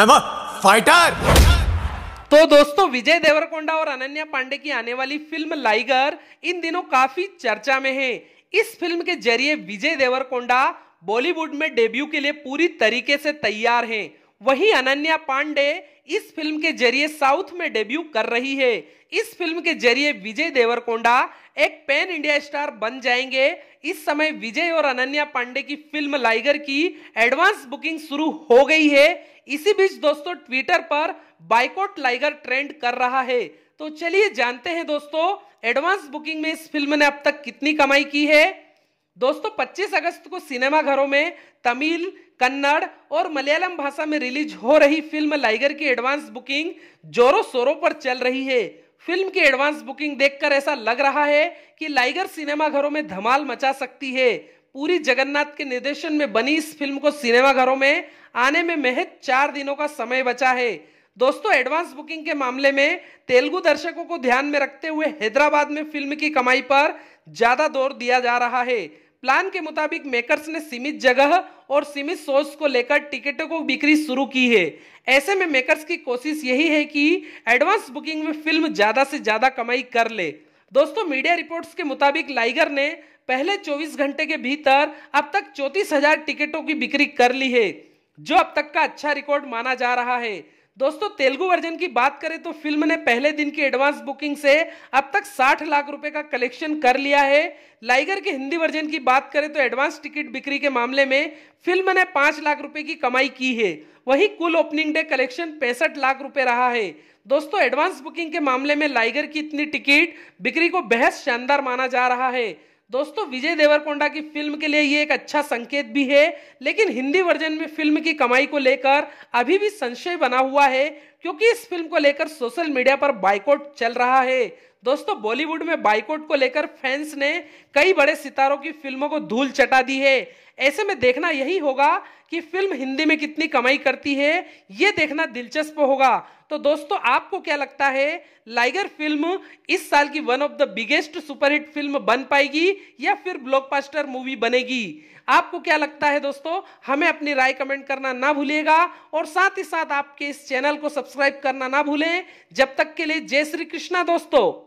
am a fighter तो दोस्तों विजय देवरकोंडा और अनन्या पांडे की आने वाली फिल्म लाइगर इन दिनों काफी चर्चा में है इस फिल्म के जरिए विजय देवरकोंडा बॉलीवुड में डेब्यू के लिए पूरी तरीके से तैयार हैं वही अनन्या पांडे इस फिल्म के जरिए साउथ में डेब्यू कर रही है इस फिल्म के जरिए विजय देवरकोंडा एक पैन इंडिया स्टार बन जाएंगे इस समय विजय और अनन्या पांडे की फिल्म लाइगर की एडवांस बुकिंग शुरू हो गई है इसी बीच दोस्तों ट्विटर पर बाइकोट लाइगर ट्रेंड कर रहा है तो चलिए जानते हैं दोस्तों एडवांस बुकिंग में इस फिल्म ने अब तक कितनी कमाई की है दोस्तों 25 अगस्त को सिनेमाघरों में तमिल कन्नड़ और मलयालम भाषा में रिलीज हो रही फिल्म लाइगर की एडवांस बुकिंग जोरों शोरों पर चल रही है फिल्म की एडवांस बुकिंग देखकर ऐसा लग रहा है कि लाइगर सिनेमाघरों में धमाल मचा सकती है पूरी जगन्नाथ के निर्देशन में बनी इस फिल्म को सिनेमाघरों में आने में महज चार दिनों का समय बचा है दोस्तों एडवांस बुकिंग के मामले में तेलुगु दर्शकों को ध्यान में रखते हुए हैदराबाद में फिल्म की कमाई पर ज्यादा दौर दिया जा रहा है प्लान के मुताबिक मेकर्स ने सीमित जगह और सीमित सोर्स को लेकर टिकटों को बिक्री शुरू की है ऐसे में मेकर्स की कोशिश यही है कि एडवांस बुकिंग में फिल्म ज़्यादा से ज़्यादा कमाई कर ले दोस्तों मीडिया रिपोर्ट्स के मुताबिक लाइगर ने पहले 24 घंटे के भीतर अब तक चौंतीस हजार टिकटों की बिक्री कर ली है जो अब तक का अच्छा रिकॉर्ड माना जा रहा है दोस्तों तेलुगु वर्जन की बात करें तो फिल्म ने पहले दिन की एडवांस बुकिंग से अब तक 60 लाख रुपए का कलेक्शन कर लिया है लाइगर के हिंदी वर्जन की बात करें तो एडवांस टिकट बिक्री के मामले में फिल्म ने 5 लाख रुपए की कमाई की है वहीं कुल ओपनिंग डे कलेक्शन पैंसठ लाख रुपए रहा है दोस्तों एडवांस बुकिंग के मामले में लाइगर की इतनी टिकट बिक्री को बेहद शानदार माना जा रहा है दोस्तों विजय देवरकोंडा की फिल्म के लिए ये एक अच्छा संकेत भी है लेकिन हिंदी वर्जन में फिल्म की कमाई को लेकर अभी भी संशय बना हुआ है क्योंकि इस फिल्म को लेकर सोशल मीडिया पर बाइकोट चल रहा है दोस्तों बॉलीवुड में बाइकोट को लेकर फैंस ने कई बड़े सितारों की फिल्मों को धूल चटा दी है ऐसे में देखना यही होगा कि फिल्म हिंदी में कितनी कमाई करती है ये देखना दिलचस्प होगा तो दोस्तों आपको क्या लगता है लाइगर फिल्म इस साल की one of the biggest superhit film बन पाएगी या फिर ब्लॉकबस्टर मूवी बनेगी आपको क्या लगता है दोस्तों हमें अपनी राय कमेंट करना ना भूलिएगा और साथ ही साथ आपके इस चैनल को सब्सक्राइब करना ना भूलें जब तक के लिए जय श्री कृष्णा दोस्तों